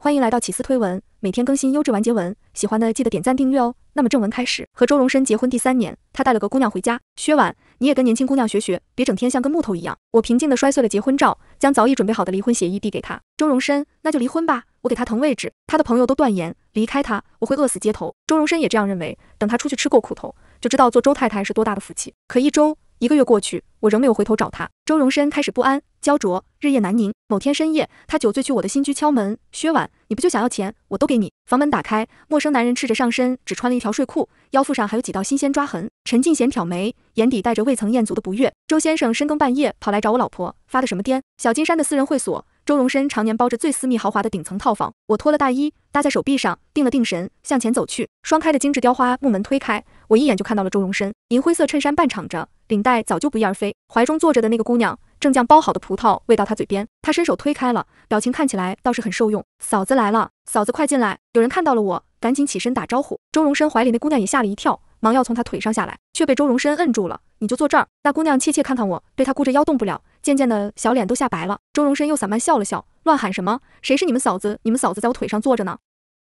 欢迎来到启思推文，每天更新优质完结文，喜欢的记得点赞订阅哦。那么正文开始。和周荣深结婚第三年，他带了个姑娘回家。薛婉，你也跟年轻姑娘学学，别整天像根木头一样。我平静的摔碎了结婚照，将早已准备好的离婚协议递给他。周荣深，那就离婚吧，我给他腾位置。他的朋友都断言，离开他，我会饿死街头。周荣深也这样认为，等他出去吃够苦头，就知道做周太太是多大的福气。可一周一个月过去，我仍没有回头找他。周荣深开始不安。焦灼，日夜难宁。某天深夜，他酒醉去我的新居敲门。薛婉，你不就想要钱？我都给你。房门打开，陌生男人赤着上身，只穿了一条睡裤，腰腹上还有几道新鲜抓痕。陈敬贤挑眉，眼底带着未曾厌足的不悦。周先生深更半夜跑来找我老婆，发的什么癫？小金山的私人会所，周荣深常年包着最私密豪华的顶层套房。我脱了大衣，搭在手臂上，定了定神，向前走去。双开的精致雕花木门推开，我一眼就看到了周荣深，银灰色衬衫半敞着，领带早就不翼而飞，怀中坐着的那个姑娘。正将包好的葡萄喂到他嘴边，他伸手推开了，表情看起来倒是很受用。嫂子来了，嫂子快进来！有人看到了我，赶紧起身打招呼。周荣深怀里那姑娘也吓了一跳，忙要从他腿上下来，却被周荣深摁住了。你就坐这儿。那姑娘怯怯看看我，被他箍着腰动不了，渐渐的小脸都吓白了。周荣深又散漫笑了笑，乱喊什么？谁是你们嫂子？你们嫂子在我腿上坐着呢。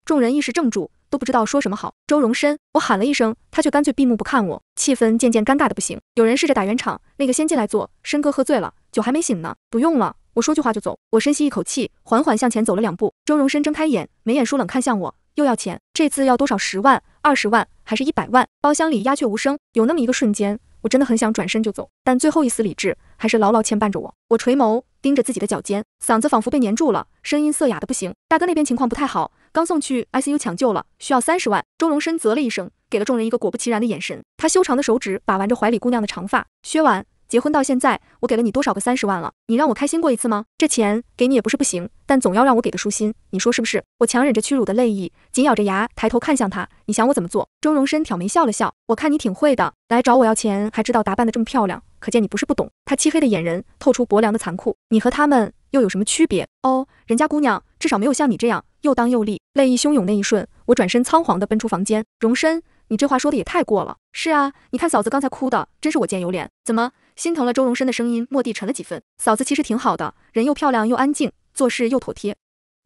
众人一时怔住，都不知道说什么好。周荣深，我喊了一声，他却干脆闭目不看我，气氛渐渐尴尬的不行。有人试着打圆场，那个先进来坐。深哥喝醉了。酒还没醒呢，不用了，我说句话就走。我深吸一口气，缓缓向前走了两步。周荣深睁开眼，眉眼疏冷看向我，又要钱，这次要多少？十万、二十万，还是一百万？包厢里鸦雀无声，有那么一个瞬间，我真的很想转身就走，但最后一丝理智还是牢牢牵绊着我。我垂眸盯着自己的脚尖，嗓子仿佛被粘住了，声音涩哑的不行。大哥那边情况不太好，刚送去 ICU 抢救了，需要三十万。周荣深啧了一声，给了众人一个果不其然的眼神。他修长的手指把玩着怀里姑娘的长发。薛婉。结婚到现在，我给了你多少个三十万了？你让我开心过一次吗？这钱给你也不是不行，但总要让我给个舒心，你说是不是？我强忍着屈辱的泪意，紧咬着牙，抬头看向他。你想我怎么做？周荣深挑眉笑了笑，我看你挺会的，来找我要钱，还知道打扮的这么漂亮，可见你不是不懂。他漆黑的眼仁透出薄凉的残酷。你和他们又有什么区别？哦，人家姑娘至少没有像你这样又当又立，泪意汹涌那一瞬，我转身仓皇的奔出房间。荣深，你这话说的也太过了。是啊，你看嫂子刚才哭的，真是我见犹怜。怎么？心疼了周荣生的声音，蓦地沉了几分。嫂子其实挺好的，人又漂亮又安静，做事又妥帖。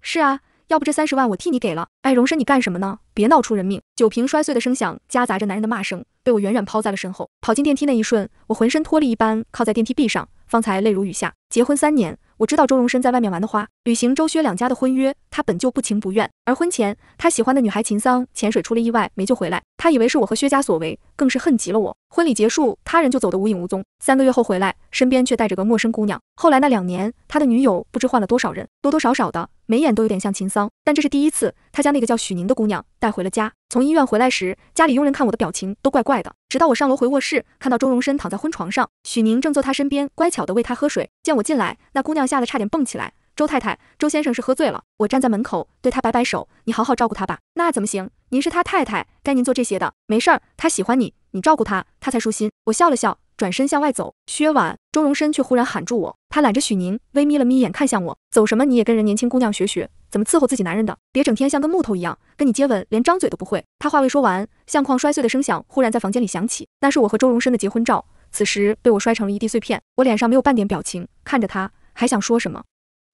是啊，要不这三十万我替你给了。哎，荣深，你干什么呢？别闹出人命！酒瓶摔碎的声响夹杂着男人的骂声，被我远远抛在了身后。跑进电梯那一瞬，我浑身脱力一般靠在电梯壁上，方才泪如雨下。结婚三年。我知道周荣生在外面玩的花，履行周薛两家的婚约，他本就不情不愿。而婚前，他喜欢的女孩秦桑潜水出了意外，没救回来，他以为是我和薛家所为，更是恨极了我。婚礼结束，他人就走得无影无踪。三个月后回来，身边却带着个陌生姑娘。后来那两年，他的女友不知换了多少人，多多少少的。眉眼都有点像秦桑，但这是第一次，他将那个叫许宁的姑娘带回了家。从医院回来时，家里佣人看我的表情都怪怪的。直到我上楼回卧室，看到周荣深躺在婚床上，许宁正坐他身边，乖巧地喂他喝水。见我进来，那姑娘吓得差点蹦起来。周太太，周先生是喝醉了。我站在门口，对他摆摆手：“你好好照顾他吧。”那怎么行？您是他太太，该您做这些的。没事儿，他喜欢你，你照顾他，他才舒心。我笑了笑。转身向外走，薛婉、周荣深却忽然喊住我。他揽着许宁，微眯了眯眼，看向我：“走什么？你也跟人年轻姑娘学学，怎么伺候自己男人的？别整天像根木头一样，跟你接吻连张嘴都不会。”他话未说完，相框摔碎的声响忽然在房间里响起。那是我和周荣深的结婚照，此时被我摔成了一地碎片。我脸上没有半点表情，看着他，还想说什么。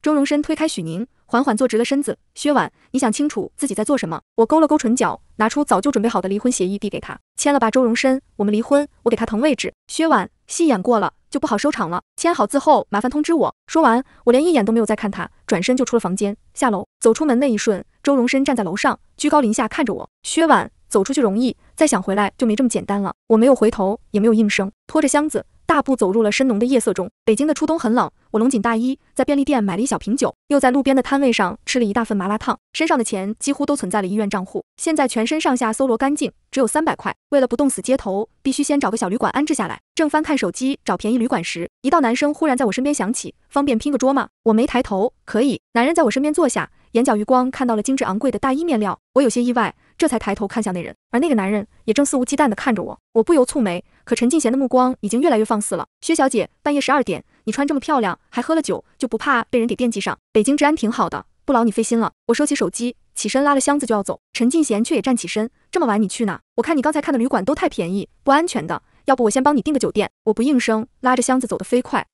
周荣深推开许宁，缓缓坐直了身子：“薛婉，你想清楚自己在做什么。”我勾了勾唇角。拿出早就准备好的离婚协议，递给他签了。吧，周荣深，我们离婚，我给他腾位置。薛婉，戏演过了就不好收场了。签好字后，麻烦通知我。说完，我连一眼都没有再看他，转身就出了房间，下楼。走出门那一瞬，周荣深站在楼上，居高临下看着我。薛婉，走出去容易，再想回来就没这么简单了。我没有回头，也没有应声，拖着箱子。大步走入了深浓的夜色中。北京的初冬很冷，我龙紧大衣，在便利店买了一小瓶酒，又在路边的摊位上吃了一大份麻辣烫，身上的钱几乎都存在了医院账户。现在全身上下搜罗干净，只有三百块。为了不冻死街头，必须先找个小旅馆安置下来。正翻看手机找便宜旅馆时，一道男声忽然在我身边响起：“方便拼个桌吗？”我没抬头，可以。男人在我身边坐下，眼角余光看到了精致昂贵的大衣面料，我有些意外。这才抬头看向那人，而那个男人也正肆无忌惮地看着我，我不由蹙眉。可陈进贤的目光已经越来越放肆了。薛小姐，半夜十二点，你穿这么漂亮，还喝了酒，就不怕被人给惦记上？北京治安挺好的，不劳你费心了。我收起手机，起身拉了箱子就要走。陈进贤却也站起身，这么晚你去哪？我看你刚才看的旅馆都太便宜，不安全的。要不我先帮你订个酒店？我不应声，拉着箱子走得飞快。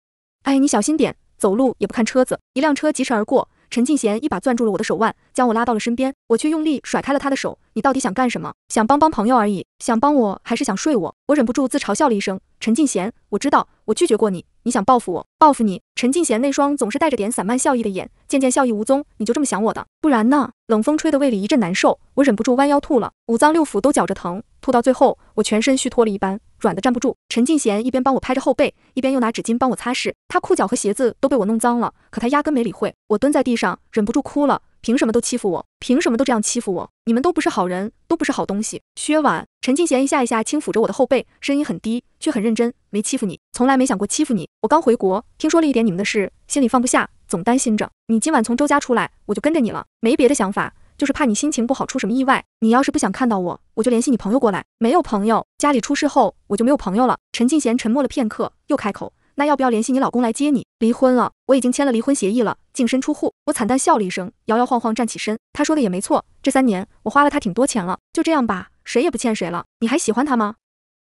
哎，你小心点，走路也不看车子。一辆车疾驰而过。陈静贤一把攥住了我的手腕，将我拉到了身边，我却用力甩开了他的手。你到底想干什么？想帮帮朋友而已，想帮我还是想睡我？我忍不住自嘲笑了一声。陈静贤，我知道我拒绝过你，你想报复我？报复你？陈静贤那双总是带着点散漫笑意的眼，渐渐笑意无踪。你就这么想我的？不然呢？冷风吹得胃里一阵难受，我忍不住弯腰吐了，五脏六腑都绞着疼，吐到最后，我全身虚脱了一般。软的站不住，陈进贤一边帮我拍着后背，一边又拿纸巾帮我擦拭。他裤脚和鞋子都被我弄脏了，可他压根没理会。我蹲在地上，忍不住哭了。凭什么都欺负我？凭什么都这样欺负我？你们都不是好人，都不是好东西。薛婉，陈进贤一下一下轻抚着我的后背，声音很低，却很认真。没欺负你，从来没想过欺负你。我刚回国，听说了一点你们的事，心里放不下，总担心着。你今晚从周家出来，我就跟着你了，没别的想法。就是怕你心情不好出什么意外。你要是不想看到我，我就联系你朋友过来。没有朋友，家里出事后我就没有朋友了。陈静贤沉默了片刻，又开口：“那要不要联系你老公来接你？”离婚了，我已经签了离婚协议了，净身出户。我惨淡笑了一声，摇摇晃晃站起身。他说的也没错，这三年我花了他挺多钱了。就这样吧，谁也不欠谁了。你还喜欢他吗？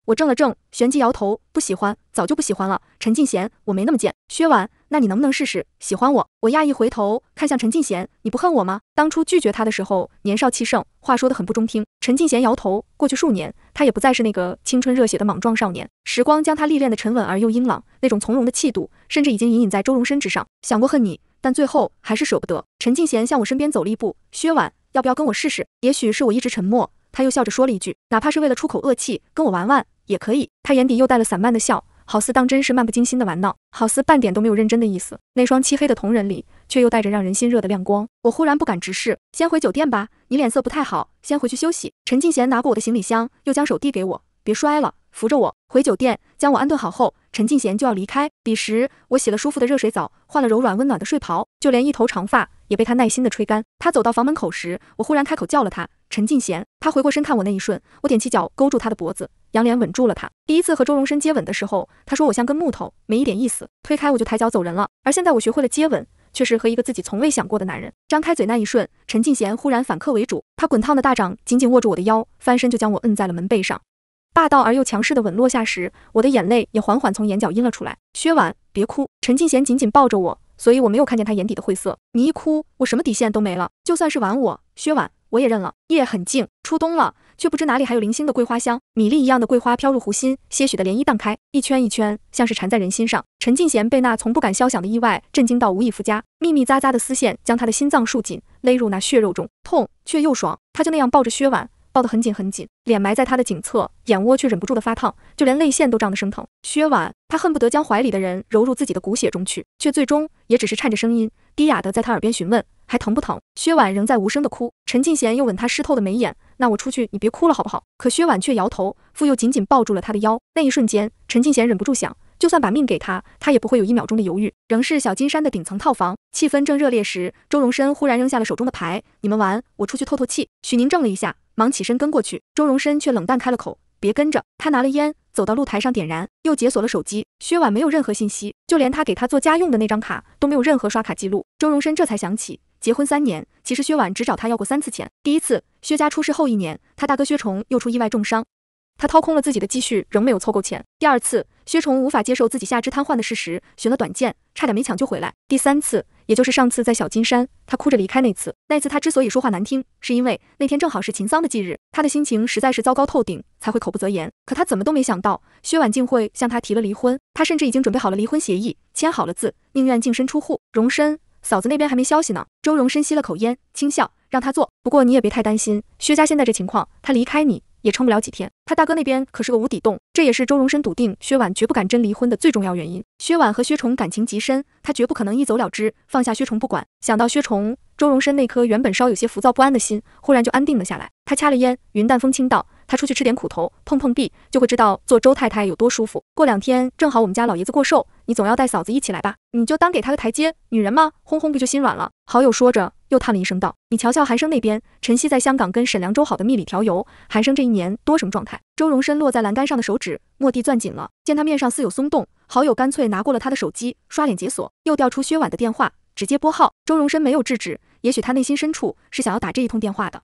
我怔了怔，旋即摇头，不喜欢，早就不喜欢了。陈静贤，我没那么贱。薛婉，那你能不能试试喜欢我？我讶异回头看向陈进贤，你不恨我吗？当初拒绝他的时候，年少气盛，话说得很不中听。陈进贤摇头，过去数年，他也不再是那个青春热血的莽撞少年，时光将他历练的沉稳而又英朗，那种从容的气度，甚至已经隐隐在周荣身之上。想过恨你，但最后还是舍不得。陈进贤向我身边走了一步，薛婉，要不要跟我试试？也许是我一直沉默，他又笑着说了一句，哪怕是为了出口恶气，跟我玩玩也可以。他眼底又带了散漫的笑。好似当真是漫不经心的玩闹，好似半点都没有认真的意思。那双漆黑的瞳仁里，却又带着让人心热的亮光。我忽然不敢直视，先回酒店吧。你脸色不太好，先回去休息。陈敬贤拿过我的行李箱，又将手递给我，别摔了，扶着我回酒店。将我安顿好后，陈敬贤就要离开。彼时，我洗了舒服的热水澡，换了柔软温暖的睡袍，就连一头长发也被他耐心的吹干。他走到房门口时，我忽然开口叫了他，陈敬贤。他回过身看我那一瞬，我踮起脚勾住他的脖子。杨脸吻住了他。第一次和周荣生接吻的时候，他说我像根木头，没一点意思，推开我就抬脚走人了。而现在我学会了接吻，却是和一个自己从未想过的男人。张开嘴那一瞬，陈静贤忽然反客为主，他滚烫的大掌紧紧握住我的腰，翻身就将我摁在了门背上。霸道而又强势的吻落下时，我的眼泪也缓缓从眼角溢了出来。薛婉，别哭。陈静贤紧紧抱着我，所以我没有看见他眼底的晦涩。你一哭，我什么底线都没了。就算是玩我，薛婉，我也认了。夜很静，初冬了。却不知哪里还有零星的桂花香，米粒一样的桂花飘入湖心，些许的涟漪荡开，一圈一圈，像是缠在人心上。陈进贤被那从不敢消想的意外震惊到无以复加，密密匝匝的丝线将他的心脏束紧，勒入那血肉中，痛却又爽。他就那样抱着薛婉，抱得很紧很紧，脸埋在他的颈侧，眼窝却忍不住的发烫，就连泪腺都胀得生疼。薛婉，他恨不得将怀里的人揉入自己的骨血中去，却最终也只是颤着声音，低哑的在他耳边询问，还疼不疼？薛婉仍在无声的哭，陈进贤又吻他湿透的眉眼。那我出去，你别哭了，好不好？可薛婉却摇头，傅佑紧紧抱住了他的腰。那一瞬间，陈近贤忍不住想，就算把命给他，他也不会有一秒钟的犹豫。仍是小金山的顶层套房，气氛正热烈时，周荣深忽然扔下了手中的牌：“你们玩，我出去透透气。”许宁怔了一下，忙起身跟过去。周荣深却冷淡开了口：“别跟着。”他拿了烟，走到露台上点燃，又解锁了手机。薛婉没有任何信息，就连他给他做家用的那张卡都没有任何刷卡记录。周荣深这才想起。结婚三年，其实薛婉只找他要过三次钱。第一次，薛家出事后一年，他大哥薛崇又出意外重伤，他掏空了自己的积蓄，仍没有凑够钱。第二次，薛崇无法接受自己下肢瘫痪的事实，寻了短见，差点没抢救回来。第三次，也就是上次在小金山，他哭着离开那次。那次他之所以说话难听，是因为那天正好是秦桑的忌日，他的心情实在是糟糕透顶，才会口不择言。可他怎么都没想到，薛婉竟会向他提了离婚。他甚至已经准备好了离婚协议，签好了字，宁愿净身出户，荣身。嫂子那边还没消息呢。周荣深吸了口烟，轻笑，让他坐。不过你也别太担心，薛家现在这情况，他离开你也撑不了几天。他大哥那边可是个无底洞，这也是周荣深笃定薛婉绝不敢真离婚的最重要原因。薛婉和薛崇感情极深，他绝不可能一走了之，放下薛崇不管。想到薛崇，周荣深那颗原本稍有些浮躁不安的心，忽然就安定了下来。他掐了烟，云淡风轻道：“他出去吃点苦头，碰碰壁，就会知道做周太太有多舒服。过两天正好我们家老爷子过寿。”你总要带嫂子一起来吧，你就当给她个台阶。女人嘛，哄哄不就心软了？好友说着，又叹了一声，道：“你瞧瞧韩生那边，晨曦在香港跟沈良舟好的蜜里调油，韩生这一年多什么状态？”周荣深落在栏杆上的手指蓦地攥紧了，见他面上似有松动，好友干脆拿过了他的手机，刷脸解锁，又调出薛婉的电话，直接拨号。周荣深没有制止，也许他内心深处是想要打这一通电话的，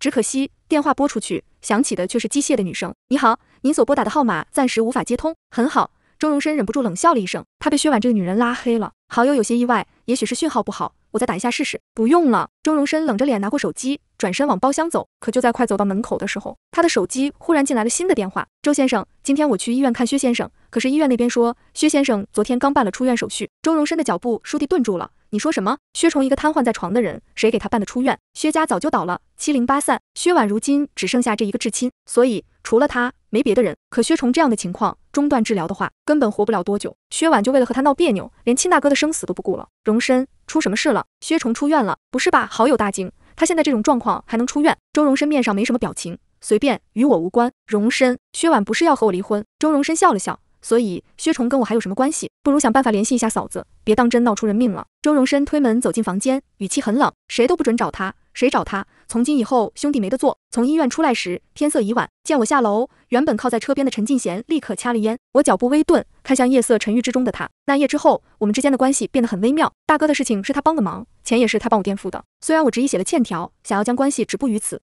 只可惜电话拨出去，响起的却是机械的女声：“你好，您所拨打的号码暂时无法接通。”很好。周荣深忍不住冷笑了一声，他被薛婉这个女人拉黑了。好友有些意外，也许是信号不好，我再打一下试试。不用了。周荣深冷着脸拿过手机，转身往包厢走。可就在快走到门口的时候，他的手机忽然进来了新的电话。周先生，今天我去医院看薛先生，可是医院那边说薛先生昨天刚办了出院手续。周荣深的脚步倏地顿住了。你说什么？薛崇一个瘫痪在床的人，谁给他办的出院？薛家早就倒了，七零八散。薛婉如今只剩下这一个至亲，所以除了他。没别的人，可薛崇这样的情况，中断治疗的话，根本活不了多久。薛婉就为了和他闹别扭，连亲大哥的生死都不顾了。荣深，出什么事了？薛崇出院了，不是吧？好友大惊，他现在这种状况还能出院？周荣深面上没什么表情，随便，与我无关。荣深，薛婉不是要和我离婚？周荣深笑了笑。所以薛崇跟我还有什么关系？不如想办法联系一下嫂子，别当真闹出人命了。周荣生推门走进房间，语气很冷，谁都不准找他，谁找他，从今以后兄弟没得做。从医院出来时，天色已晚，见我下楼，原本靠在车边的陈进贤立刻掐了烟。我脚步微顿，看向夜色沉郁之中的他。那夜之后，我们之间的关系变得很微妙。大哥的事情是他帮的忙，钱也是他帮我垫付的。虽然我执意写了欠条，想要将关系止步于此。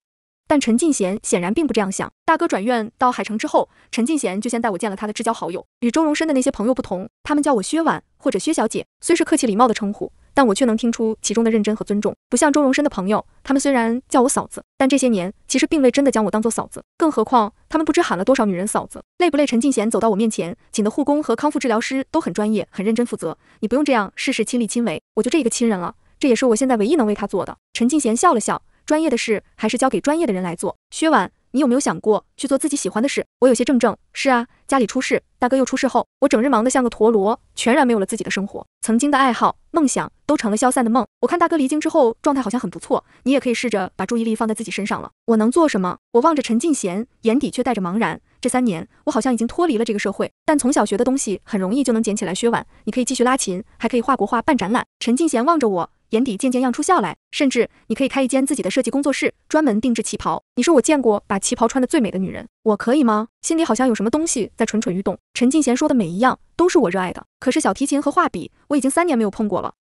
但陈进贤显然并不这样想。大哥转院到海城之后，陈进贤就先带我见了他的至交好友。与周荣深的那些朋友不同，他们叫我薛婉或者薛小姐，虽是客气礼貌的称呼，但我却能听出其中的认真和尊重。不像周荣深的朋友，他们虽然叫我嫂子，但这些年其实并未真的将我当做嫂子。更何况他们不知喊了多少女人嫂子，累不累？陈进贤走到我面前，请的护工和康复治疗师都很专业，很认真负责。你不用这样，事事亲力亲为，我就这一个亲人了，这也是我现在唯一能为他做的。陈进贤笑了笑。专业的事还是交给专业的人来做。薛婉，你有没有想过去做自己喜欢的事？我有些怔怔。是啊，家里出事，大哥又出事后，我整日忙得像个陀螺，全然没有了自己的生活。曾经的爱好、梦想都成了消散的梦。我看大哥离京之后状态好像很不错，你也可以试着把注意力放在自己身上了。我能做什么？我望着陈进贤，眼底却带着茫然。这三年，我好像已经脱离了这个社会，但从小学的东西很容易就能捡起来。薛婉，你可以继续拉琴，还可以画国画办展览。陈进贤望着我。眼底渐渐漾出笑来，甚至你可以开一间自己的设计工作室，专门定制旗袍。你说我见过把旗袍穿得最美的女人，我可以吗？心里好像有什么东西在蠢蠢欲动。陈敬贤说的每一样都是我热爱的，可是小提琴和画笔，我已经三年没有碰过了。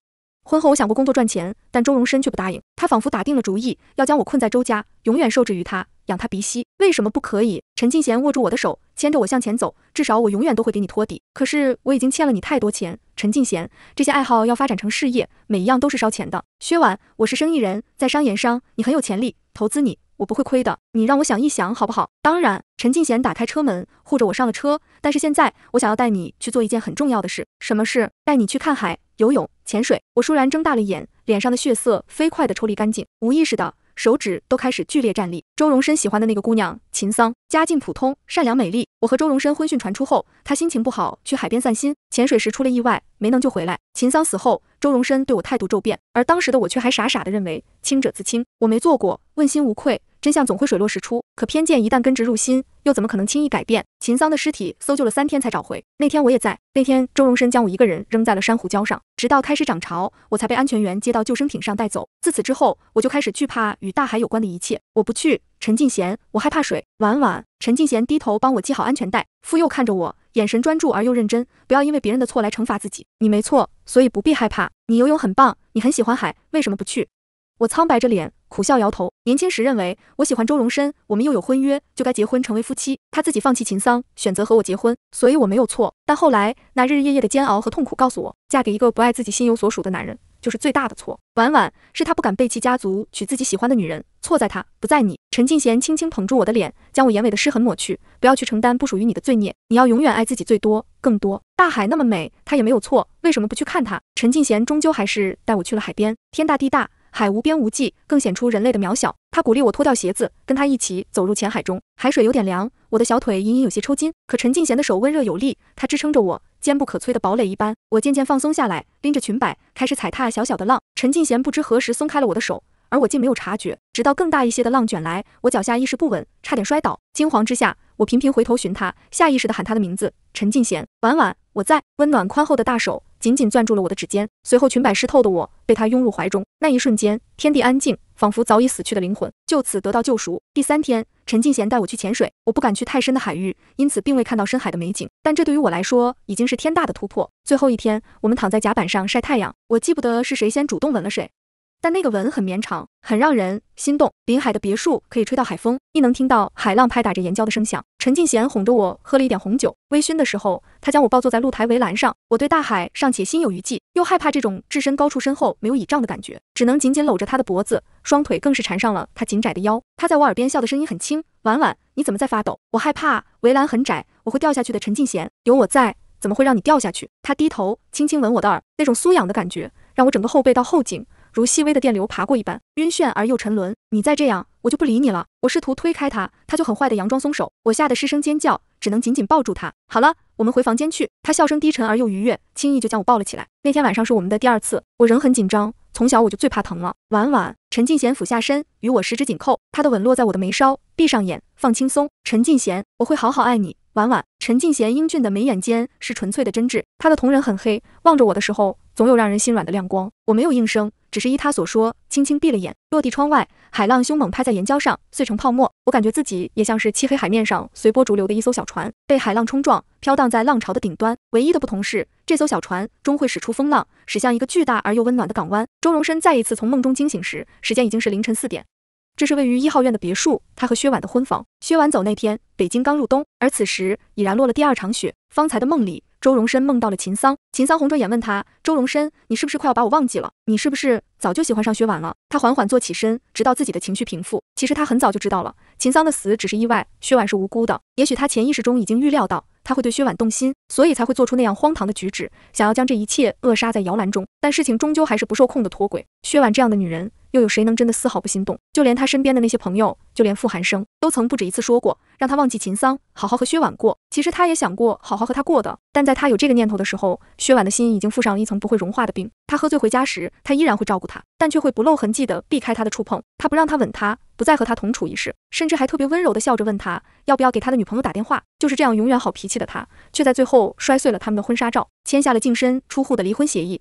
婚后我想过工作赚钱，但周荣生却不答应。他仿佛打定了主意，要将我困在周家，永远受制于他，养他鼻息。为什么不可以？陈敬贤握住我的手，牵着我向前走。至少我永远都会给你托底。可是我已经欠了你太多钱。陈敬贤，这些爱好要发展成事业，每一样都是烧钱的。薛婉，我是生意人，在商言商，你很有潜力，投资你，我不会亏的。你让我想一想，好不好？当然。陈敬贤打开车门，护着我上了车。但是现在，我想要带你去做一件很重要的事。什么事？带你去看海，游泳。潜水，我倏然睁大了眼，脸上的血色飞快地抽离干净，无意识的手指都开始剧烈颤栗。周荣深喜欢的那个姑娘秦桑，家境普通，善良美丽。我和周荣深婚讯传出后，他心情不好，去海边散心，潜水时出了意外，没能救回来。秦桑死后，周荣深对我态度骤变，而当时的我却还傻傻的认为清者自清，我没做过，问心无愧。真相总会水落石出，可偏见一旦根植入心，又怎么可能轻易改变？秦桑的尸体搜救了三天才找回。那天我也在。那天周荣生将我一个人扔在了珊瑚礁上，直到开始涨潮，我才被安全员接到救生艇上带走。自此之后，我就开始惧怕与大海有关的一切。我不去，陈敬贤，我害怕水。晚晚，陈敬贤低头帮我系好安全带，复又看着我，眼神专注而又认真。不要因为别人的错来惩罚自己。你没错，所以不必害怕。你游泳很棒，你很喜欢海，为什么不去？我苍白着脸。苦笑摇头，年轻时认为我喜欢周荣深，我们又有婚约，就该结婚成为夫妻。他自己放弃秦桑，选择和我结婚，所以我没有错。但后来那日日夜夜的煎熬和痛苦告诉我，嫁给一个不爱自己、心有所属的男人，就是最大的错。晚晚是他不敢背弃家族，娶自己喜欢的女人，错在他，不在你。陈敬贤轻轻捧住我的脸，将我眼尾的湿痕抹去，不要去承担不属于你的罪孽。你要永远爱自己，最多更多。大海那么美，他也没有错，为什么不去看他？陈敬贤终究还是带我去了海边。天大地大。海无边无际，更显出人类的渺小。他鼓励我脱掉鞋子，跟他一起走入浅海中。海水有点凉，我的小腿隐隐有些抽筋。可陈近贤的手温热有力，他支撑着我，坚不可摧的堡垒一般。我渐渐放松下来，拎着裙摆，开始踩踏小小的浪。陈近贤不知何时松开了我的手，而我竟没有察觉。直到更大一些的浪卷来，我脚下意识不稳，差点摔倒。惊慌之下，我频频回头寻他，下意识地喊他的名字：陈近贤，婉婉，我在。温暖宽厚的大手。紧紧攥住了我的指尖，随后裙摆湿透的我被他拥入怀中。那一瞬间，天地安静，仿佛早已死去的灵魂就此得到救赎。第三天，陈敬贤带我去潜水，我不敢去太深的海域，因此并未看到深海的美景。但这对于我来说，已经是天大的突破。最后一天，我们躺在甲板上晒太阳，我记不得是谁先主动吻了谁。但那个吻很绵长，很让人心动。临海的别墅可以吹到海风，亦能听到海浪拍打着岩礁的声响。陈敬贤哄着我喝了一点红酒，微醺的时候，他将我抱坐在露台围栏上。我对大海尚且心有余悸，又害怕这种置身高处身后没有倚仗的感觉，只能紧紧搂着他的脖子，双腿更是缠上了他紧窄的腰。他在我耳边笑的声音很轻：“婉婉，你怎么在发抖？我害怕围栏很窄，我会掉下去的。”陈敬贤，有我在，怎么会让你掉下去？他低头轻轻吻我的耳，那种酥痒的感觉让我整个后背到后颈。如细微的电流爬过一般，晕眩而又沉沦。你再这样，我就不理你了。我试图推开他，他就很坏的佯装松手。我吓得失声尖叫，只能紧紧抱住他。好了，我们回房间去。他笑声低沉而又愉悦，轻易就将我抱了起来。那天晚上是我们的第二次，我仍很紧张。从小我就最怕疼了。晚晚，陈进贤俯下身与我十指紧扣，他的吻落在我的眉梢，闭上眼放轻松。陈进贤，我会好好爱你。婉婉，陈进贤英俊的眉眼间是纯粹的真挚，他的瞳仁很黑，望着我的时候总有让人心软的亮光。我没有应声，只是依他所说，轻轻闭了眼。落地窗外，海浪凶猛拍在岩礁上，碎成泡沫。我感觉自己也像是漆黑海面上随波逐流的一艘小船，被海浪冲撞，飘荡在浪潮的顶端。唯一的不同是，这艘小船终会使出风浪，驶向一个巨大而又温暖的港湾。周荣深再一次从梦中惊醒时，时间已经是凌晨四点。这是位于一号院的别墅，他和薛婉的婚房。薛婉走那天，北京刚入冬，而此时已然落了第二场雪。方才的梦里，周荣深梦到了秦桑。秦桑红着眼问他：“周荣深，你是不是快要把我忘记了？你是不是早就喜欢上薛婉了？”他缓缓坐起身，直到自己的情绪平复。其实他很早就知道了，秦桑的死只是意外，薛婉是无辜的。也许他潜意识中已经预料到，他会对薛婉动心，所以才会做出那样荒唐的举止，想要将这一切扼杀在摇篮中。但事情终究还是不受控的脱轨。薛婉这样的女人。又有谁能真的丝毫不心动？就连他身边的那些朋友，就连傅寒生，都曾不止一次说过，让他忘记秦桑，好好和薛婉过。其实他也想过好好和他过的，但在他有这个念头的时候，薛婉的心已经附上了一层不会融化的冰。他喝醉回家时，他依然会照顾他，但却会不露痕迹的避开他的触碰。他不让他吻他，不再和他同处一室，甚至还特别温柔的笑着问他要不要给他的女朋友打电话。就是这样永远好脾气的他，却在最后摔碎了他们的婚纱照，签下了净身出户的离婚协议。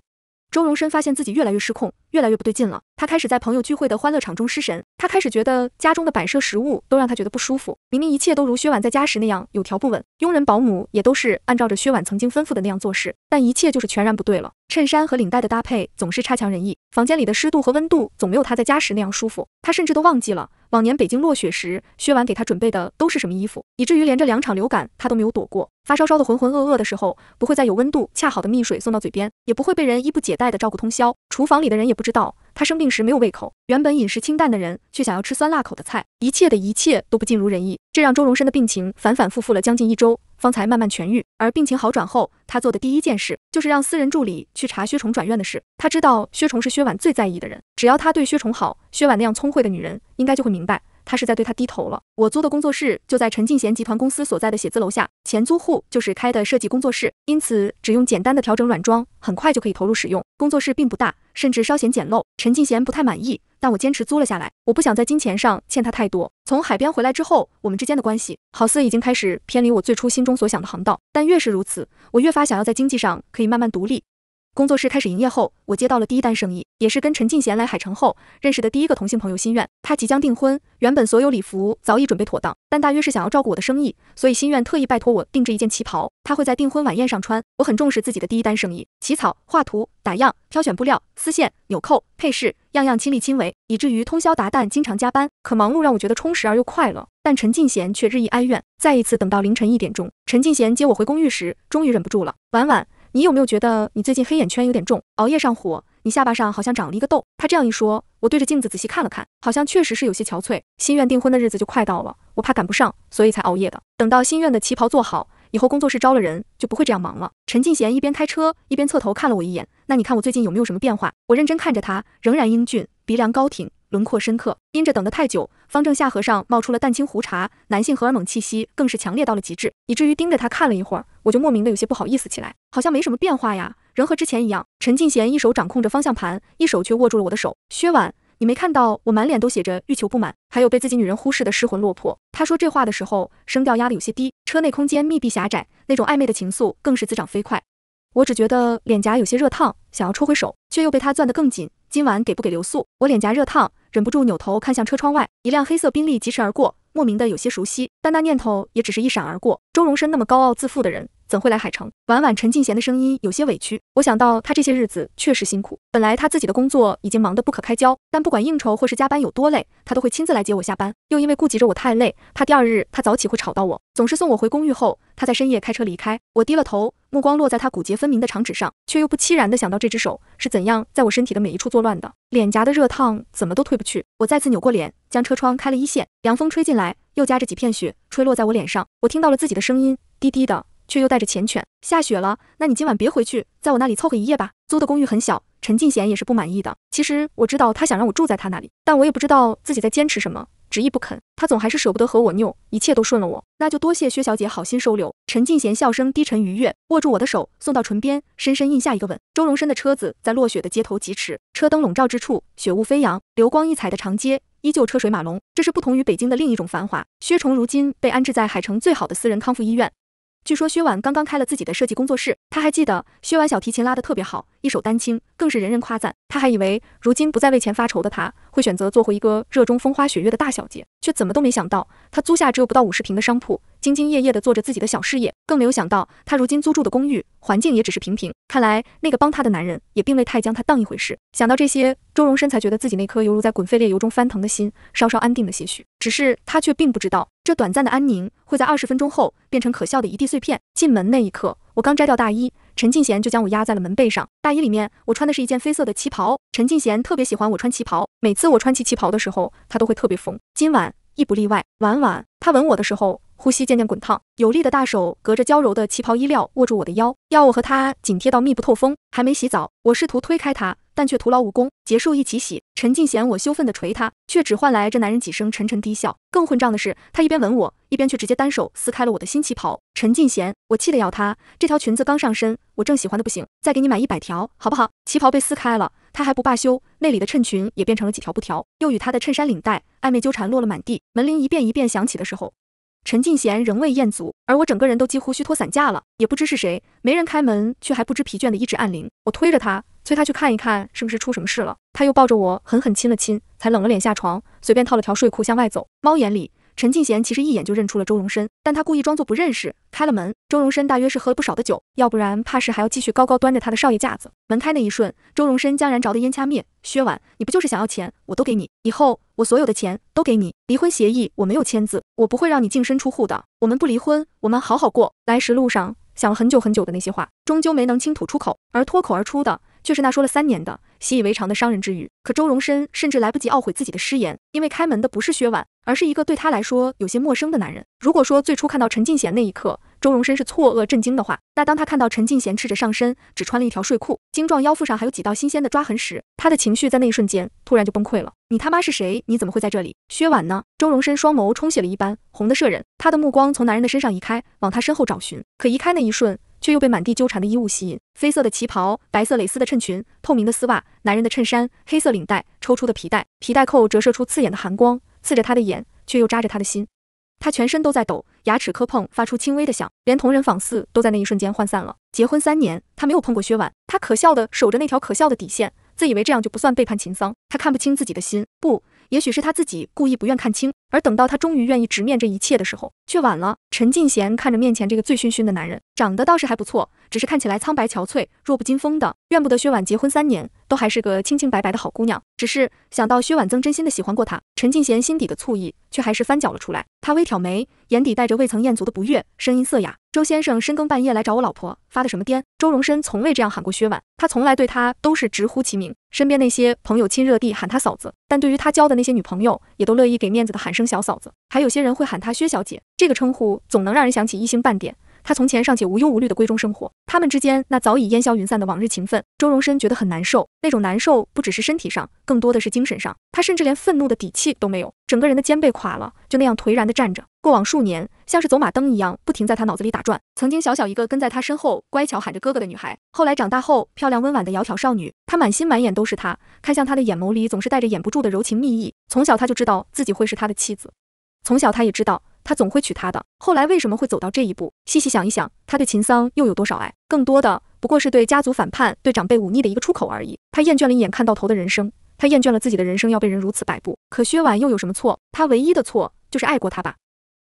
周荣生发现自己越来越失控，越来越不对劲了。他开始在朋友聚会的欢乐场中失神。他开始觉得家中的摆设、食物都让他觉得不舒服。明明一切都如薛婉在家时那样有条不紊，佣人、保姆也都是按照着薛婉曾经吩咐的那样做事，但一切就是全然不对了。衬衫和领带的搭配总是差强人意，房间里的湿度和温度总没有他在家时那样舒服。他甚至都忘记了。往年北京落雪时，薛婉给他准备的都是什么衣服？以至于连着两场流感，他都没有躲过。发烧烧的浑浑噩噩的时候，不会再有温度恰好的蜜水送到嘴边，也不会被人衣不解带的照顾通宵。厨房里的人也不知道。他生病时没有胃口，原本饮食清淡的人却想要吃酸辣口的菜，一切的一切都不尽如人意，这让周荣生的病情反反复复了将近一周，方才慢慢痊愈。而病情好转后，他做的第一件事就是让私人助理去查薛崇转院的事。他知道薛崇是薛婉最在意的人，只要他对薛崇好，薛婉那样聪慧的女人应该就会明白他是在对他低头了。我租的工作室就在陈敬贤集团公司所在的写字楼下，前租户就是开的设计工作室，因此只用简单的调整软装，很快就可以投入使用。工作室并不大。甚至稍显简陋，陈敬贤不太满意，但我坚持租了下来。我不想在金钱上欠他太多。从海边回来之后，我们之间的关系好似已经开始偏离我最初心中所想的航道，但越是如此，我越发想要在经济上可以慢慢独立。工作室开始营业后，我接到了第一单生意，也是跟陈进贤来海城后认识的第一个同性朋友心愿。他即将订婚，原本所有礼服早已准备妥当，但大约是想要照顾我的生意，所以心愿特意拜托我定制一件旗袍，他会在订婚晚宴上穿。我很重视自己的第一单生意，起草、画图、打样、挑选布料、丝线、纽扣、配饰，样样亲力亲为，以至于通宵达旦，经常加班。可忙碌让我觉得充实而又快乐，但陈进贤却日益哀怨。再一次等到凌晨一点钟，陈进贤接我回公寓时，终于忍不住了，晚晚。你有没有觉得你最近黑眼圈有点重，熬夜上火，你下巴上好像长了一个痘？他这样一说，我对着镜子仔细看了看，好像确实是有些憔悴。心愿订婚的日子就快到了，我怕赶不上，所以才熬夜的。等到心愿的旗袍做好以后，工作室招了人，就不会这样忙了。陈进贤一边开车一边侧头看了我一眼，那你看我最近有没有什么变化？我认真看着他，仍然英俊，鼻梁高挺。轮廓深刻，因着等的太久，方正下颌上冒出了淡青胡茬，男性荷尔蒙气息更是强烈到了极致，以至于盯着他看了一会儿，我就莫名的有些不好意思起来，好像没什么变化呀，人和之前一样。陈进贤一手掌控着方向盘，一手却握住了我的手。薛婉，你没看到我满脸都写着欲求不满，还有被自己女人忽视的失魂落魄。他说这话的时候，声调压得有些低，车内空间密闭狭窄，那种暧昧的情愫更是滋长飞快。我只觉得脸颊有些热烫，想要抽回手，却又被他攥得更紧。今晚给不给留宿？我脸颊热烫。忍不住扭头看向车窗外，一辆黑色宾利疾驰而过，莫名的有些熟悉，但那念头也只是一闪而过。周荣生那么高傲自负的人。怎会来海城？婉婉陈静贤的声音有些委屈。我想到他这些日子确实辛苦，本来他自己的工作已经忙得不可开交，但不管应酬或是加班有多累，他都会亲自来接我下班。又因为顾及着我太累，怕第二日他早起会吵到我，总是送我回公寓后，他在深夜开车离开。我低了头，目光落在他骨节分明的长指上，却又不凄然的想到这只手是怎样在我身体的每一处作乱的。脸颊的热烫怎么都退不去。我再次扭过脸，将车窗开了一线，凉风吹进来，又夹着几片雪吹落在我脸上。我听到了自己的声音，低低的。却又带着缱绻。下雪了，那你今晚别回去，在我那里凑合一夜吧。租的公寓很小，陈进贤也是不满意的。其实我知道他想让我住在他那里，但我也不知道自己在坚持什么，执意不肯。他总还是舍不得和我拗，一切都顺了我。那就多谢薛小姐好心收留。陈进贤笑声低沉愉悦，握住我的手，送到唇边，深深印下一个吻。周荣生的车子在落雪的街头疾驰，车灯笼罩之处，雪雾飞扬，流光溢彩的长街依旧车水马龙。这是不同于北京的另一种繁华。薛崇如今被安置在海城最好的私人康复医院。据说薛婉刚刚开了自己的设计工作室。他还记得薛婉小提琴拉得特别好，一首《丹青》更是人人夸赞。他还以为如今不再为钱发愁的他，会选择做回一个热衷风花雪月的大小姐，却怎么都没想到，他租下只有不到五十平的商铺。兢兢业业地做着自己的小事业，更没有想到他如今租住的公寓环境也只是平平。看来那个帮他的男人也并未太将他当一回事。想到这些，周荣生才觉得自己那颗犹如在滚沸烈油中翻腾的心稍稍安定了些许。只是他却并不知道，这短暂的安宁会在二十分钟后变成可笑的一地碎片。进门那一刻，我刚摘掉大衣，陈进贤就将我压在了门背上。大衣里面我穿的是一件黑色的旗袍。陈进贤特别喜欢我穿旗袍，每次我穿起旗袍的时候，他都会特别疯。今晚亦不例外。晚晚，他吻我的时候。呼吸渐渐滚烫，有力的大手隔着娇柔的旗袍衣料握住我的腰，要我和他紧贴到密不透风。还没洗澡，我试图推开他，但却徒劳无功。结束一起洗。陈进贤，我羞愤地捶他，却只换来这男人几声沉沉低笑。更混账的是，他一边吻我，一边却直接单手撕开了我的新旗袍。陈进贤，我气得咬他。这条裙子刚上身，我正喜欢的不行，再给你买一百条，好不好？旗袍被撕开了，他还不罢休，内里的衬裙也变成了几条布条，又与他的衬衫领带暧昧纠缠，落了满地。门铃一遍一遍响起的时候。陈进贤仍未彦足，而我整个人都几乎虚脱散架了，也不知是谁，没人开门，却还不知疲倦的一直按铃。我推着他，催他去看一看，是不是出什么事了。他又抱着我，狠狠亲了亲，才冷了脸下床，随便套了条睡裤向外走。猫眼里。陈静贤其实一眼就认出了周荣生，但他故意装作不认识，开了门。周荣生大约是喝了不少的酒，要不然怕是还要继续高高端着他的少爷架子。门开那一瞬，周荣生将燃着的烟掐灭。薛婉，你不就是想要钱？我都给你，以后我所有的钱都给你。离婚协议我没有签字，我不会让你净身出户的。我们不离婚，我们好好过。来时路上想了很久很久的那些话，终究没能倾吐出口，而脱口而出的却是那说了三年的习以为常的伤人之语。可周荣生甚至来不及懊悔自己的失言，因为开门的不是薛婉。而是一个对他来说有些陌生的男人。如果说最初看到陈进贤那一刻，周荣生是错愕震惊的话，那当他看到陈进贤赤着上身，只穿了一条睡裤，精壮腰腹上还有几道新鲜的抓痕时，他的情绪在那一瞬间突然就崩溃了。你他妈是谁？你怎么会在这里？薛婉呢？周荣生双眸充血了一般，红的摄人。他的目光从男人的身上移开，往他身后找寻。可移开那一瞬，却又被满地纠缠的衣物吸引：绯色的旗袍，白色蕾丝的衬裙，透明的丝袜，男人的衬衫，黑色领带，抽出的皮带，皮带扣折射出刺眼的寒光。刺着他的眼，却又扎着他的心。他全身都在抖，牙齿磕碰发出轻微的响，连同人仿似都在那一瞬间涣散了。结婚三年，他没有碰过薛婉。他可笑的守着那条可笑的底线，自以为这样就不算背叛秦桑。他看不清自己的心，不，也许是他自己故意不愿看清。而等到他终于愿意直面这一切的时候，却晚了。陈进贤看着面前这个醉醺醺的男人，长得倒是还不错，只是看起来苍白憔悴、弱不禁风的。怨不得薛婉结婚三年都还是个清清白白的好姑娘，只是想到薛婉曾真心的喜欢过他，陈进贤心底的醋意却还是翻搅了出来。他微挑眉，眼底带着未曾餍足的不悦，声音涩哑：“周先生深更半夜来找我老婆，发的什么癫？”周荣深从未这样喊过薛婉，他从来对他都是直呼其名。身边那些朋友亲热地喊他嫂子，但对于他交的那些女朋友，也都乐意给面子的喊声小嫂子。还有些人会喊他薛小姐，这个称呼总能让人想起一星半点。他从前尚且无忧无虑的闺中生活，他们之间那早已烟消云散的往日情分，周荣生觉得很难受。那种难受不只是身体上，更多的是精神上。他甚至连愤怒的底气都没有，整个人的肩背垮了，就那样颓然地站着。过往数年，像是走马灯一样，不停在他脑子里打转。曾经小小一个跟在他身后乖巧喊着哥哥的女孩，后来长大后漂亮温婉的窈窕少女，他满心满眼都是她。看向他的眼眸里总是带着掩不住的柔情蜜意。从小他就知道自己会是他的妻子，从小他也知道。他总会娶她的。后来为什么会走到这一步？细细想一想，他对秦桑又有多少爱？更多的不过是对家族反叛、对长辈忤逆的一个出口而已。他厌倦了一眼看到头的人生，他厌倦了自己的人生要被人如此摆布。可薛婉又有什么错？他唯一的错就是爱过他吧。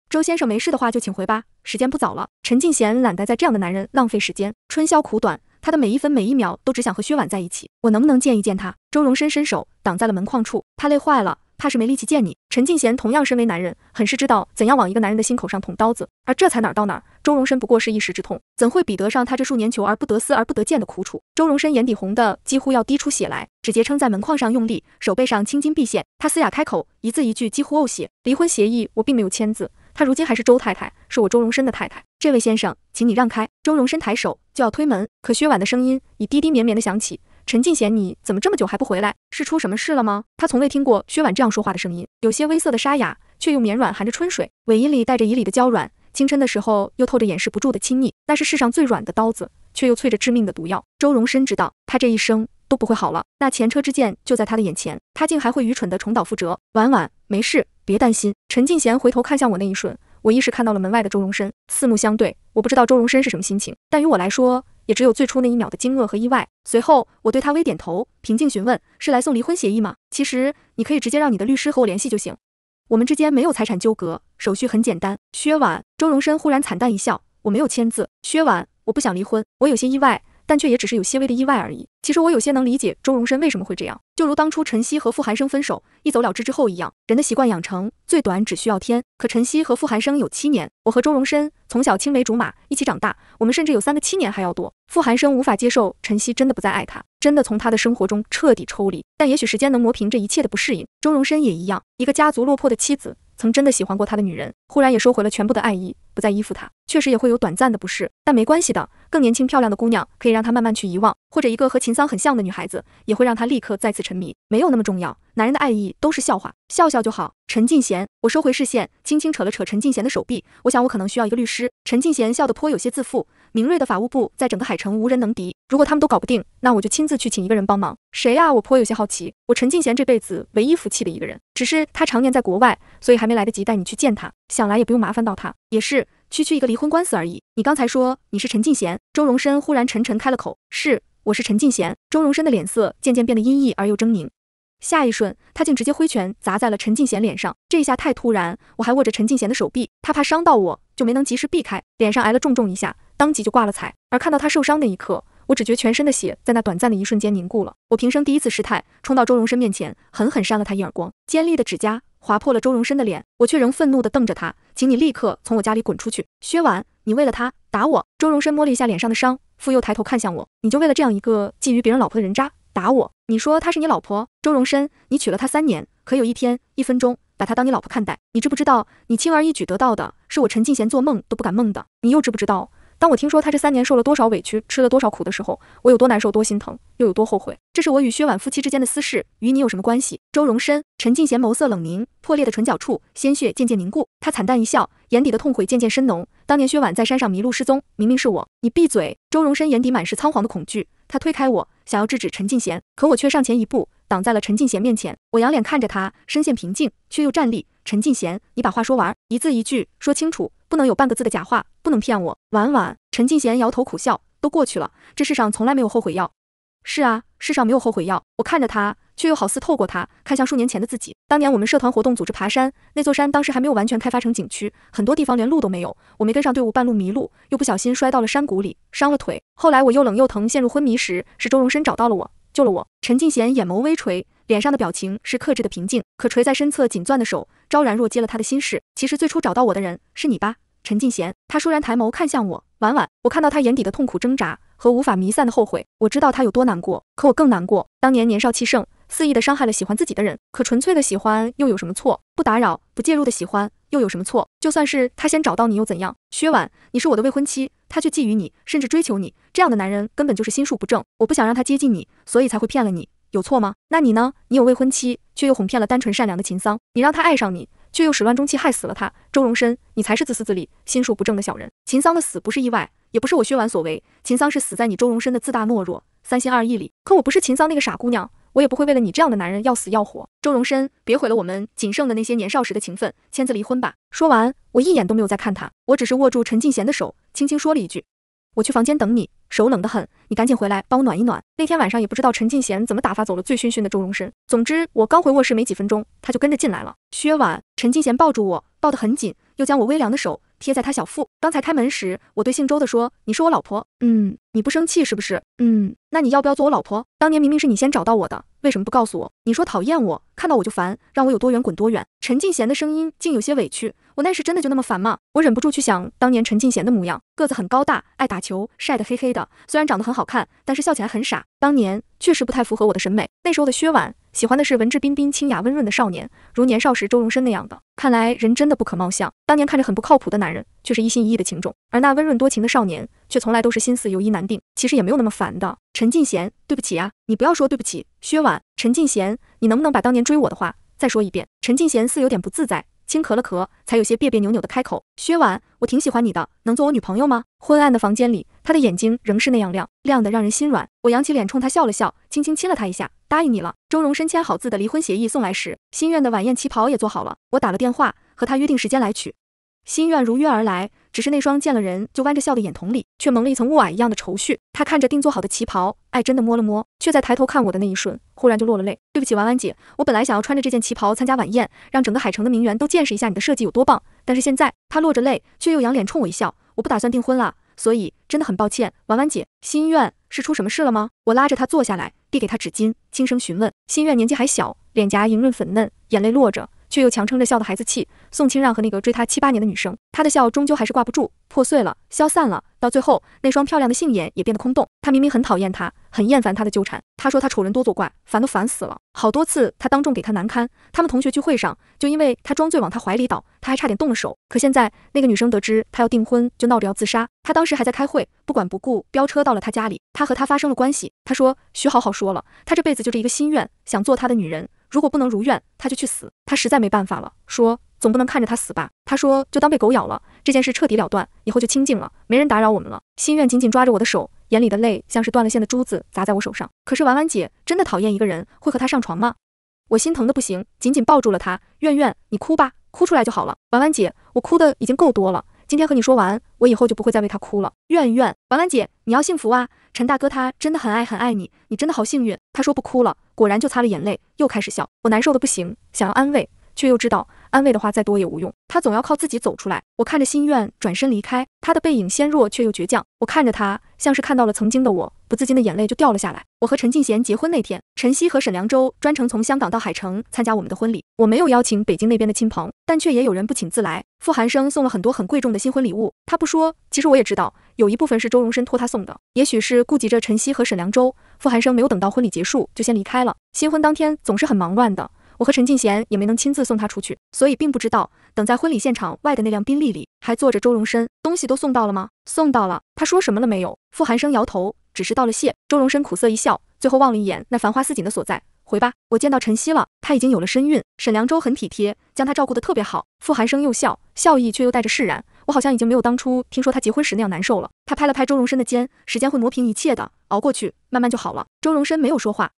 周先生没事的话就请回吧，时间不早了。陈敬贤懒得在这样的男人浪费时间。春宵苦短，他的每一分每一秒都只想和薛婉在一起。我能不能见一见他？周荣伸伸手挡在了门框处，他累坏了。怕是没力气见你。陈敬贤同样身为男人，很是知道怎样往一个男人的心口上捅刀子。而这才哪儿到哪儿，周荣生不过是一时之痛，怎会比得上他这数年求而不得、思而不得见的苦楚？周荣生眼底红的几乎要滴出血来，指节撑在门框上用力，手背上青筋毕现。他嘶哑开口，一字一句几乎呕血：“离婚协议我并没有签字，他如今还是周太太，是我周荣生的太太。这位先生，请你让开。”周荣生抬手就要推门，可薛婉的声音已滴滴绵绵的响起。陈进贤，你怎么这么久还不回来？是出什么事了吗？他从未听过薛婉这样说话的声音，有些微涩的沙哑，却又绵软，含着春水，尾音里带着旖旎的娇软，轻嗔的时候又透着掩饰不住的亲昵，那是世上最软的刀子，却又淬着致命的毒药。周荣深知道，他这一生都不会好了，那前车之鉴就在他的眼前，他竟还会愚蠢的重蹈覆辙。婉婉，没事，别担心。陈进贤回头看向我那一瞬，我一时看到了门外的周荣深，四目相对，我不知道周荣深是什么心情，但于我来说。也只有最初那一秒的惊愕和意外，随后我对他微点头，平静询问：“是来送离婚协议吗？”其实你可以直接让你的律师和我联系就行。我们之间没有财产纠葛，手续很简单。薛婉，周荣深忽然惨淡一笑：“我没有签字。”薛婉，我不想离婚。我有些意外。但却也只是有些微的意外而已。其实我有些能理解周荣深为什么会这样，就如当初陈曦和傅寒生分手一走了之之后一样。人的习惯养成最短只需要天，可陈曦和傅寒生有七年，我和周荣深从小青梅竹马一起长大，我们甚至有三个七年还要多。傅寒生无法接受陈曦真的不再爱他，真的从他的生活中彻底抽离。但也许时间能磨平这一切的不适应，周荣深也一样。一个家族落魄的妻子，曾真的喜欢过他的女人，忽然也收回了全部的爱意，不再依附他，确实也会有短暂的不适，但没关系的。更年轻漂亮的姑娘可以让他慢慢去遗忘，或者一个和秦桑很像的女孩子，也会让他立刻再次沉迷。没有那么重要，男人的爱意都是笑话，笑笑就好。陈进贤，我收回视线，轻轻扯了扯陈进贤的手臂。我想我可能需要一个律师。陈进贤笑得颇有些自负，明锐的法务部在整个海城无人能敌。如果他们都搞不定，那我就亲自去请一个人帮忙。谁啊？我颇有些好奇。我陈进贤这辈子唯一服气的一个人，只是他常年在国外，所以还没来得及带你去见他。想来也不用麻烦到他，也是。区区一个离婚官司而已。你刚才说你是陈进贤，周荣深忽然沉沉开了口：“是，我是陈进贤。”周荣深的脸色渐渐变得阴翳而又狰狞，下一瞬，他竟直接挥拳砸在了陈进贤脸上。这一下太突然，我还握着陈进贤的手臂，他怕伤到我，就没能及时避开，脸上挨了重重一下，当即就挂了彩。而看到他受伤那一刻，我只觉全身的血在那短暂的一瞬间凝固了。我平生第一次失态，冲到周荣深面前，狠狠扇了他一耳光，尖利的指甲。划破了周荣深的脸，我却仍愤怒地瞪着他，请你立刻从我家里滚出去！薛婉，你为了他打我？周荣深摸了一下脸上的伤，复又抬头看向我，你就为了这样一个觊觎别人老婆的人渣打我？你说她是你老婆？周荣深，你娶了她三年，可有一天、一分钟把她当你老婆看待，你知不知道？你轻而易举得到的是我陈进贤做梦都不敢梦的，你又知不知道？当我听说他这三年受了多少委屈，吃了多少苦的时候，我有多难受，多心疼，又有多后悔。这是我与薛婉夫妻之间的私事，与你有什么关系？周荣深，陈静贤眸色冷凝，破裂的唇角处鲜血渐渐凝固，他惨淡一笑，眼底的痛悔渐渐深浓。当年薛婉在山上迷路失踪，明明是我，你闭嘴！周荣深眼底满是仓皇的恐惧，他推开我，想要制止陈静贤，可我却上前一步，挡在了陈静贤面前。我仰脸看着他，声线平静，却又站立。陈静贤，你把话说完，一字一句说清楚。不能有半个字的假话，不能骗我，婉婉。陈进贤摇头苦笑，都过去了，这世上从来没有后悔药。是啊，世上没有后悔药。我看着他，却又好似透过他看向数年前的自己。当年我们社团活动组织爬山，那座山当时还没有完全开发成景区，很多地方连路都没有。我没跟上队伍，半路迷路，又不小心摔到了山谷里，伤了腿。后来我又冷又疼，陷入昏迷时，是周荣深找到了我，救了我。陈进贤眼眸微垂。脸上的表情是克制的平静，可垂在身侧紧攥的手，昭然若揭了他的心事。其实最初找到我的人是你吧，陈敬贤？他倏然抬眸看向我，婉婉。我看到他眼底的痛苦挣扎和无法弥散的后悔，我知道他有多难过，可我更难过。当年年少气盛，肆意的伤害了喜欢自己的人，可纯粹的喜欢又有什么错？不打扰、不介入的喜欢又有什么错？就算是他先找到你又怎样？薛婉，你是我的未婚妻，他却觊觎你，甚至追求你，这样的男人根本就是心术不正。我不想让他接近你，所以才会骗了你。有错吗？那你呢？你有未婚妻，却又哄骗了单纯善良的秦桑，你让他爱上你，却又始乱终弃，害死了他。周荣深，你才是自私自利、心术不正的小人。秦桑的死不是意外，也不是我薛婉所为。秦桑是死在你周荣深的自大、懦弱、三心二意里。可我不是秦桑那个傻姑娘，我也不会为了你这样的男人要死要活。周荣深，别毁了我们仅剩的那些年少时的情分，签字离婚吧。说完，我一眼都没有再看他，我只是握住陈进贤的手，轻轻说了一句。我去房间等你，手冷得很，你赶紧回来帮我暖一暖。那天晚上也不知道陈进贤怎么打发走了醉醺醺的周荣生。总之，我刚回卧室没几分钟，他就跟着进来了。薛婉，陈进贤抱住我，抱得很紧，又将我微凉的手贴在他小腹。刚才开门时，我对姓周的说：“你是我老婆。”嗯，你不生气是不是？嗯，那你要不要做我老婆？当年明明是你先找到我的，为什么不告诉我？你说讨厌我，看到我就烦，让我有多远滚多远。陈进贤的声音竟有些委屈。我那时真的就那么烦吗？我忍不住去想当年陈进贤的模样，个子很高大，爱打球，晒得黑黑的。虽然长得很好看，但是笑起来很傻。当年确实不太符合我的审美。那时候的薛婉喜欢的是文质彬彬、清雅温润的少年，如年少时周荣深那样的。看来人真的不可貌相。当年看着很不靠谱的男人，却是一心一意的情种。而那温润多情的少年，却从来都是心思游一难定。其实也没有那么烦的。陈进贤，对不起啊，你不要说对不起。薛婉，陈进贤，你能不能把当年追我的话再说一遍？陈进贤似有点不自在。轻咳了咳，才有些别别扭扭的开口：“薛婉，我挺喜欢你的，能做我女朋友吗？”昏暗的房间里，他的眼睛仍是那样亮，亮的让人心软。我扬起脸冲他笑了笑，轻轻亲了他一下，答应你了。周荣签好字的离婚协议送来时，心愿的晚宴旗袍也做好了。我打了电话和他约定时间来取。心愿如约而来。只是那双见了人就弯着笑的眼瞳里，却蒙了一层雾霭一样的愁绪。他看着定做好的旗袍，爱真的摸了摸，却在抬头看我的那一瞬，忽然就落了泪。对不起，婉婉姐，我本来想要穿着这件旗袍参加晚宴，让整个海城的名媛都见识一下你的设计有多棒。但是现在，他落着泪，却又仰脸冲我一笑。我不打算订婚了，所以真的很抱歉，婉婉姐。心愿是出什么事了吗？我拉着他坐下来，递给他纸巾，轻声询问。心愿年纪还小，脸颊莹润粉嫩，眼泪落着。却又强撑着笑的孩子气，宋清让和那个追他七八年的女生，她的笑终究还是挂不住，破碎了，消散了，到最后那双漂亮的杏眼也变得空洞。他明明很讨厌她，很厌烦她的纠缠。他说他丑人多作怪，烦都烦死了。好多次他当众给他难堪，他们同学聚会上就因为他装醉往他怀里倒，他还差点动了手。可现在那个女生得知他要订婚，就闹着要自杀。他当时还在开会，不管不顾飙车到了他家里，他和她发生了关系。他说徐好好说了，他这辈子就这一个心愿，想做她的女人。如果不能如愿，他就去死。他实在没办法了，说总不能看着他死吧。他说就当被狗咬了，这件事彻底了断，以后就清静了，没人打扰我们了。心愿紧紧抓着我的手，眼里的泪像是断了线的珠子砸在我手上。可是婉婉姐真的讨厌一个人，会和他上床吗？我心疼的不行，紧紧抱住了她。怨怨，你哭吧，哭出来就好了。婉婉姐，我哭的已经够多了。今天和你说完，我以后就不会再为他哭了。苑苑，婉婉姐，你要幸福啊！陈大哥他真的很爱很爱你，你真的好幸运。他说不哭了，果然就擦了眼泪，又开始笑。我难受的不行，想要安慰，却又知道安慰的话再多也无用，他总要靠自己走出来。我看着心愿转身离开，他的背影纤弱却又倔强。我看着他，像是看到了曾经的我，不自禁的眼泪就掉了下来。我和陈进贤结婚那天，陈曦和沈良舟专程从香港到海城参加我们的婚礼。我没有邀请北京那边的亲朋，但却也有人不请自来。傅寒生送了很多很贵重的新婚礼物，他不说，其实我也知道有一部分是周荣生托他送的。也许是顾及着陈曦和沈凉州，傅寒生没有等到婚礼结束就先离开了。新婚当天总是很忙乱的，我和陈敬贤也没能亲自送他出去，所以并不知道等在婚礼现场外的那辆宾利里还坐着周荣生。东西都送到了吗？送到了。他说什么了没有？傅寒生摇头，只是道了谢。周荣生苦涩一笑，最后望了一眼那繁花似锦的所在。回吧，我见到晨曦了，她已经有了身孕。沈良舟很体贴，将她照顾得特别好。傅寒生又笑，笑意却又带着释然。我好像已经没有当初听说他结婚时那样难受了。他拍了拍周荣深的肩，时间会磨平一切的，熬过去，慢慢就好了。周荣深没有说话。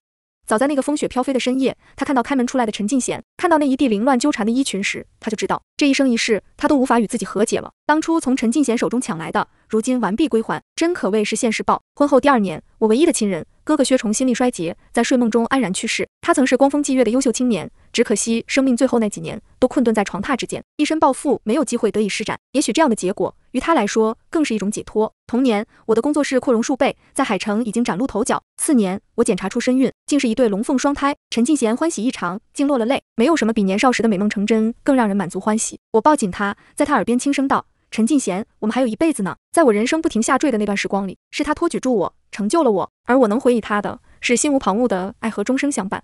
早在那个风雪飘飞的深夜，他看到开门出来的陈进贤，看到那一地凌乱纠缠的衣裙时，他就知道这一生一世他都无法与自己和解了。当初从陈进贤手中抢来的，如今完璧归还，真可谓是现世报。婚后第二年，我唯一的亲人。哥哥薛崇心力衰竭，在睡梦中安然去世。他曾是光风霁月的优秀青年，只可惜生命最后那几年都困顿在床榻之间，一身抱负没有机会得以施展。也许这样的结果于他来说，更是一种解脱。同年，我的工作室扩容数倍，在海城已经崭露头角。次年，我检查出身孕，竟是一对龙凤双胎。陈进贤欢喜异常，竟落了泪。没有什么比年少时的美梦成真更让人满足欢喜。我抱紧他，在他耳边轻声道。陈进贤，我们还有一辈子呢。在我人生不停下坠的那段时光里，是他托举住我，成就了我。而我能回忆他的是心无旁骛的爱和终生相伴。